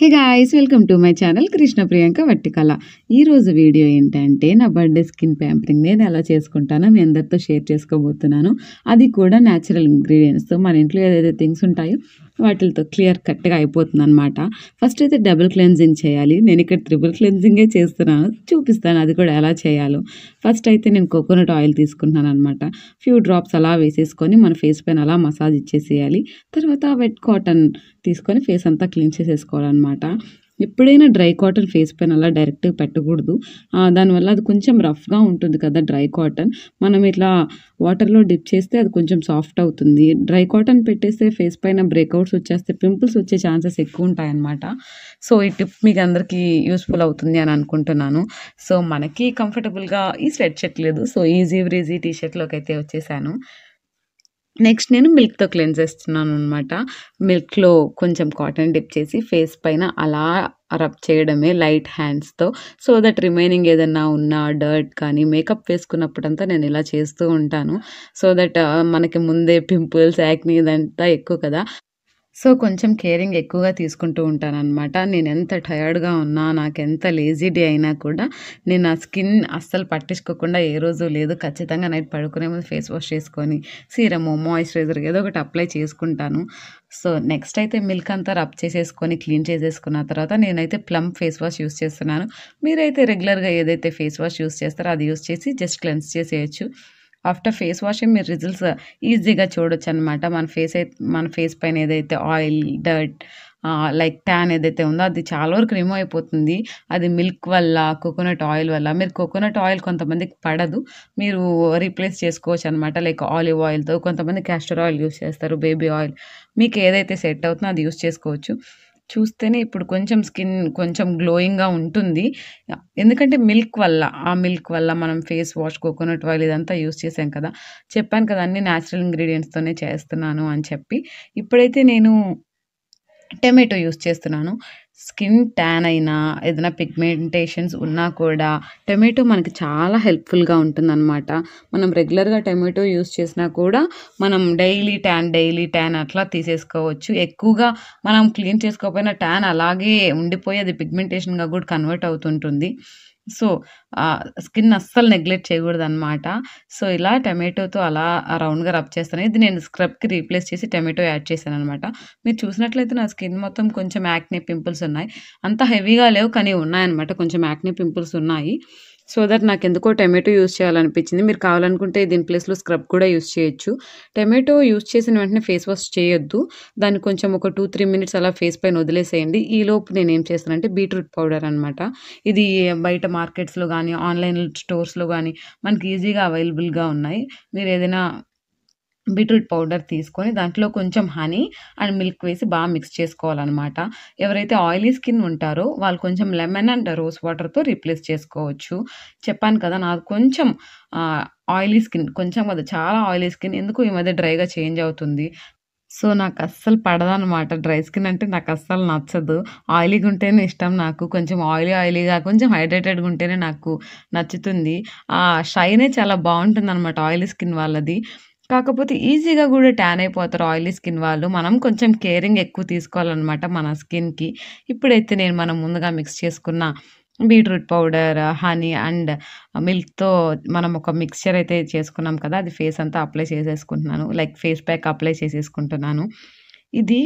hey guys welcome to my channel Krishna Priyanka Vattikala ఈరోజు video ఏంటంటే నా బర్త్డే స్కిన్ ప్యాంపరింగ్ నేను ఎలా చేసుకుంటానో మీ అందరితో షేర్ చేసుకోబోతున్నాను అది కూడా న్యాచురల్ ఇంగ్రీడియంట్స్తో మన ఇంట్లో ఏదైతే థింగ్స్ ఉంటాయో వాటితో క్లియర్ కట్గా అయిపోతుంది అనమాట ఫస్ట్ అయితే డబుల్ క్లెన్జింగ్ చేయాలి నేను ఇక్కడ ట్రిపుల్ క్లెన్జింగే చేస్తున్నాను చూపిస్తాను అది కూడా ఎలా చేయాలో ఫస్ట్ అయితే నేను కోకోనట్ ఆయిల్ తీసుకుంటున్నాను అనమాట ఫ్యూ డ్రాప్స్ అలా వేసేసుకొని మన ఫేస్ పైన అలా మసాజ్ ఇచ్చేసేయాలి తర్వాత వెట్ కాటన్ తీసుకొని ఫేస్ అంతా క్లీన్ చేసేసుకోవాలన్నమాట ఎప్పుడైనా డ్రై కాటన్ ఫేస్ పైన అలా డైరెక్ట్గా పెట్టకూడదు దానివల్ల అది కొంచెం రఫ్గా ఉంటుంది కదా డ్రై కాటన్ మనం ఇట్లా వాటర్లో డిప్ చేస్తే అది కొంచెం సాఫ్ట్ అవుతుంది డ్రై కాటన్ పెట్టేస్తే ఫేస్ పైన బ్రేక్అవుట్స్ వచ్చేస్తే పింపుల్స్ వచ్చే ఛాన్సెస్ ఎక్కువ ఉంటాయన్నమాట సో ఈ టిప్ మీకు అందరికీ యూస్ఫుల్ అవుతుంది అని అనుకుంటున్నాను సో మనకి కంఫర్టబుల్గా ఈ స్వెట్ షర్ట్ లేదు సో ఈజీ బ్రీజీ టీ షర్ట్లోకి అయితే వచ్చేసాను నెక్స్ట్ నేను మిల్క్తో క్లీన్ చేస్తున్నాను అనమాట మిల్క్లో కొంచెం కాటన్ డిప్ చేసి ఫేస్ పైన అలా రబ్ చేయడమే లైట్ హ్యాండ్స్తో సో దట్ రిమైనింగ్ ఏదన్నా ఉన్నా డర్ట్ కానీ మేకప్ వేసుకున్నప్పుడంతా నేను ఇలా చేస్తూ ఉంటాను సో దట్ మనకి ముందే పింపుల్స్ యాక్ని ఇదంతా ఎక్కువ కదా సో కొంచెం కేరింగ్ ఎక్కువగా తీసుకుంటూ ఉంటానన్నమాట నేను ఎంత టయర్డ్గా ఉన్నా నాకు ఎంత లేజీ డే అయినా కూడా నేను నా స్కిన్ అస్సలు పట్టించుకోకుండా ఏ రోజు లేదు ఖచ్చితంగా నైట్ పడుకునే ముందు ఫేస్ వాష్ చేసుకొని సీరము మాయిశ్చరైజర్ ఏదో ఒకటి అప్లై చేసుకుంటాను సో నెక్స్ట్ అయితే మిల్క్ అంతా రబ్ చేసేసుకొని క్లీన్ చేసేసుకున్న తర్వాత నేనైతే ప్లమ్ ఫేస్ వాష్ యూస్ చేస్తున్నాను మీరైతే రెగ్యులర్గా ఏదైతే ఫేస్ వాష్ యూస్ చేస్తారో అది యూస్ చేసి జస్ట్ క్లెన్స్ చేసేయచ్చు ఆఫ్టర్ ఫేస్ వాషింగ్ మీరు రిజల్ట్స్ ఈజీగా చూడొచ్చు అనమాట మన ఫేస్ అయితే మన ఫేస్ పైన ఏదైతే ఆయిల్ డర్ట్ లైక్ ట్యాన్ ఏదైతే ఉందో అది చాలా వరకు రిమూవ్ అయిపోతుంది అది మిల్క్ వల్ల కోకోనట్ ఆయిల్ వల్ల మీరు కోకోనట్ ఆయిల్ కొంతమందికి పడదు మీరు రీప్లేస్ చేసుకోవచ్చు అనమాట లైక్ ఆలివ్ ఆయిల్తో కొంతమంది క్యాస్టర్ ఆయిల్ యూస్ చేస్తారు బేబీ ఆయిల్ మీకు ఏదైతే సెట్ అవుతుందో అది యూస్ చేసుకోవచ్చు చూస్తేనే ఇప్పుడు కొంచెం స్కిన్ కొంచెం గ్లోయింగ్గా ఉంటుంది ఎందుకంటే మిల్క్ వల్ల ఆ మిల్క్ వల్ల మనం ఫేస్ వాష్ కోకోనట్ ఆయిల్ ఇదంతా యూస్ చేసాం కదా చెప్పాను కదా అన్ని న్యాచురల్ ఇంగ్రీడియంట్స్తోనే చేస్తున్నాను అని చెప్పి ఇప్పుడైతే నేను టమాటో యూస్ చేస్తున్నాను స్కిన్ ట్యాన్ అయినా ఏదైనా పిగ్మెంటేషన్స్ ఉన్నా కూడా టమాటో మనకి చాలా హెల్ప్ఫుల్గా అనమాట మనం రెగ్యులర్గా టమాటో యూస్ చేసినా కూడా మనం డైలీ ట్యాన్ డైలీ ట్యాన్ అట్లా తీసేసుకోవచ్చు ఎక్కువగా మనం క్లీన్ చేసుకోకపోయినా ట్యాన్ అలాగే ఉండిపోయి అది పిగ్మెంటేషన్గా కూడా కన్వర్ట్ అవుతుంటుంది సో స్కిన్ అస్సలు నెగ్లెక్ట్ చేయకూడదు అనమాట సో ఇలా టమాటోతో అలా రౌండ్గా రబ్ చేస్తాను ఇది నేను స్క్రబ్కి రీప్లేస్ చేసి టమాటో యాడ్ చేశాను అనమాట మీరు చూసినట్లయితే నా స్కిన్ మొత్తం కొంచెం యాక్నే పింపుల్స్ ఉన్నాయి అంత హెవీగా లేవు కానీ ఉన్నాయన్నమాట కొంచెం యాక్నీ పింపుల్స్ ఉన్నాయి సో దట్ నాకు ఎందుకో టమాటో యూస్ చేయాలనిపించింది మీరు కావాలనుకుంటే దీని ప్లేస్లో స్క్రబ్ కూడా యూస్ చేయొచ్చు టమాటో యూస్ చేసిన వెంటనే ఫేస్ వాష్ చేయొద్దు దాన్ని కొంచెం ఒక టూ త్రీ మినిట్స్ అలా ఫేస్ పైన వదిలేసేయండి ఈ లోపు నేను ఏం చేస్తానంటే బీట్రూట్ పౌడర్ అనమాట ఇది బయట మార్కెట్స్లో కానీ ఆన్లైన్ స్టోర్స్లో కానీ మనకి ఈజీగా అవైలబుల్గా ఉన్నాయి మీరు ఏదైనా బీట్రూట్ పౌడర్ తీసుకొని దాంట్లో కొంచెం హనీ అండ్ మిల్క్ వేసి బాగా మిక్స్ చేసుకోవాలన్నమాట ఎవరైతే ఆయిలీ స్కిన్ ఉంటారో వాళ్ళు కొంచెం లెమన్ అండ్ రోస్ వాటర్తో రీప్లేస్ చేసుకోవచ్చు చెప్పాను కదా నాకు కొంచెం ఆయిలీ స్కిన్ కొంచెం కదా చాలా ఆయిలీ స్కిన్ ఎందుకు ఈ మధ్య డ్రైగా చేంజ్ అవుతుంది సో నాకు అస్సలు పడదనమాట డ్రై స్కిన్ అంటే నాకు అస్సలు నచ్చదు ఆయిలీగా ఉంటేనే ఇష్టం నాకు కొంచెం ఆయిలీ ఆయిలీగా కొంచెం హైడ్రేటెడ్గా ఉంటేనే నాకు నచ్చుతుంది ఆ షైనే చాలా బాగుంటుంది అనమాట ఆయిలీ స్కిన్ వాళ్ళది కాకపోతే ఈజీగా కూడా ట్యాన్ అయిపోతారు ఆయిలీ స్కిన్ వాళ్ళు మనం కొంచెం కేరింగ్ ఎక్కువ తీసుకోవాలన్నమాట మన స్కిన్కి ఇప్పుడైతే నేను మనం ముందుగా మిక్స్ చేసుకున్న బీట్రూట్ పౌడర్ హనీ అండ్ మిల్క్తో మనం ఒక మిక్స్చర్ అయితే చేసుకున్నాం కదా అది ఫేస్ అంతా అప్లై చేసేసుకుంటున్నాను లైక్ ఫేస్ ప్యాక్ అప్లై చేసేసుకుంటున్నాను ఇది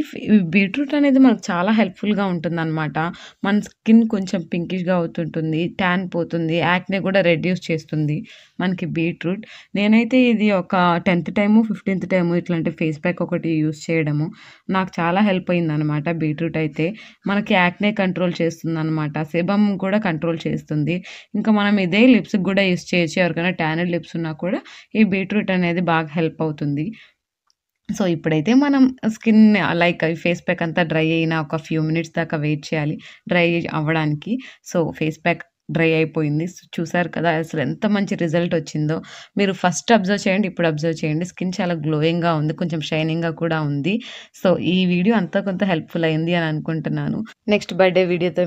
బీట్రూట్ అనేది మనకు చాలా హెల్ప్ఫుల్గా అనమాట మన స్కిన్ కొంచెం పింకిష్గా అవుతుంటుంది ట్యాన్ పోతుంది యాక్నే కూడా రెడ్యూస్ చేస్తుంది మనకి బీట్రూట్ నేనైతే ఇది ఒక టెన్త్ టైము ఫిఫ్టీన్త్ టైము ఇట్లాంటి ఫేస్ ప్యాక్ ఒకటి యూస్ చేయడము నాకు చాలా హెల్ప్ అయిందనమాట బీట్రూట్ అయితే మనకి యాక్నే కంట్రోల్ చేస్తుంది అనమాట సెబమ్ కూడా కంట్రోల్ చేస్తుంది ఇంకా మనం ఇదే లిప్స్కి కూడా యూస్ చేయొచ్చు ఎవరికైనా ట్యానెడ్ లిప్స్ ఉన్నా కూడా ఈ బీట్రూట్ అనేది బాగా హెల్ప్ అవుతుంది సో ఇప్పుడైతే మనం స్కిన్ లైక్ ఫేస్ ప్యాక్ అంతా డ్రై అయిన ఒక ఫ్యూ మినిట్స్ దాకా వెయిట్ చేయాలి డ్రై అవ్వడానికి సో ఫేస్ ప్యాక్ డ్రై అయిపోయింది చూసారు కదా అసలు ఎంత మంచి రిజల్ట్ వచ్చిందో మీరు ఫస్ట్ అబ్జర్వ్ చేయండి ఇప్పుడు అబ్జర్వ్ చేయండి స్కిన్ చాలా గ్లోయింగ్గా ఉంది కొంచెం షైనింగ్గా కూడా ఉంది సో ఈ వీడియో అంతా కొంత హెల్ప్ఫుల్ అయింది అని అనుకుంటున్నాను నెక్స్ట్ బర్త్డే వీడియోతో